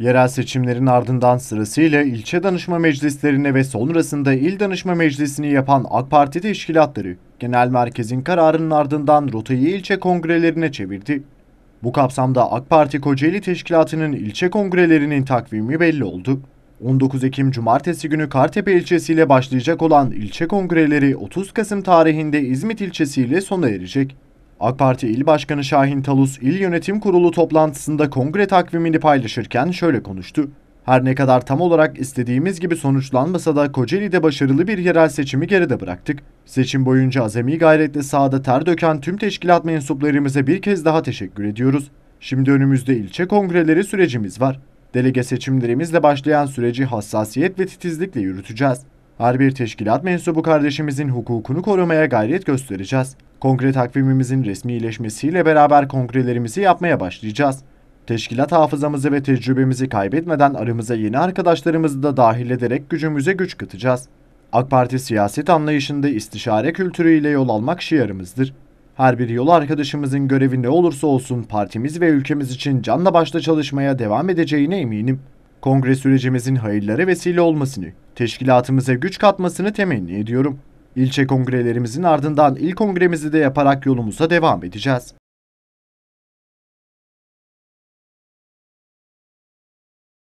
Yerel seçimlerin ardından sırasıyla ilçe danışma meclislerine ve sonrasında il danışma meclisini yapan AK Parti teşkilatları genel merkezin kararının ardından rotayı ilçe kongrelerine çevirdi. Bu kapsamda AK Parti Kocaeli Teşkilatı'nın ilçe kongrelerinin takvimi belli oldu. 19 Ekim Cumartesi günü Kartepe ilçesiyle başlayacak olan ilçe kongreleri 30 Kasım tarihinde İzmit ilçesiyle sona erecek. AK Parti İl Başkanı Şahin Talus, İl Yönetim Kurulu toplantısında kongre takvimini paylaşırken şöyle konuştu. Her ne kadar tam olarak istediğimiz gibi sonuçlanmasa da Kocaeli'de başarılı bir yerel seçimi geride bıraktık. Seçim boyunca azami gayretle sahada ter döken tüm teşkilat mensuplarımıza bir kez daha teşekkür ediyoruz. Şimdi önümüzde ilçe kongreleri sürecimiz var. Delege seçimlerimizle başlayan süreci hassasiyet ve titizlikle yürüteceğiz. Her bir teşkilat mensubu kardeşimizin hukukunu korumaya gayret göstereceğiz. Kongre takvimimizin resmileşmesiyle beraber kongrelerimizi yapmaya başlayacağız. Teşkilat hafızamızı ve tecrübemizi kaybetmeden aramıza yeni arkadaşlarımızı da dahil ederek gücümüze güç katacağız. AK Parti siyaset anlayışında istişare kültürüyle yol almak şiarımızdır. Her bir yol arkadaşımızın görevi ne olursa olsun partimiz ve ülkemiz için canla başla çalışmaya devam edeceğine eminim. Kongre sürecimizin hayırlara vesile olmasını, teşkilatımıza güç katmasını temenni ediyorum. İlçe kongrelerimizin ardından il kongremizi de yaparak yolumuza devam edeceğiz.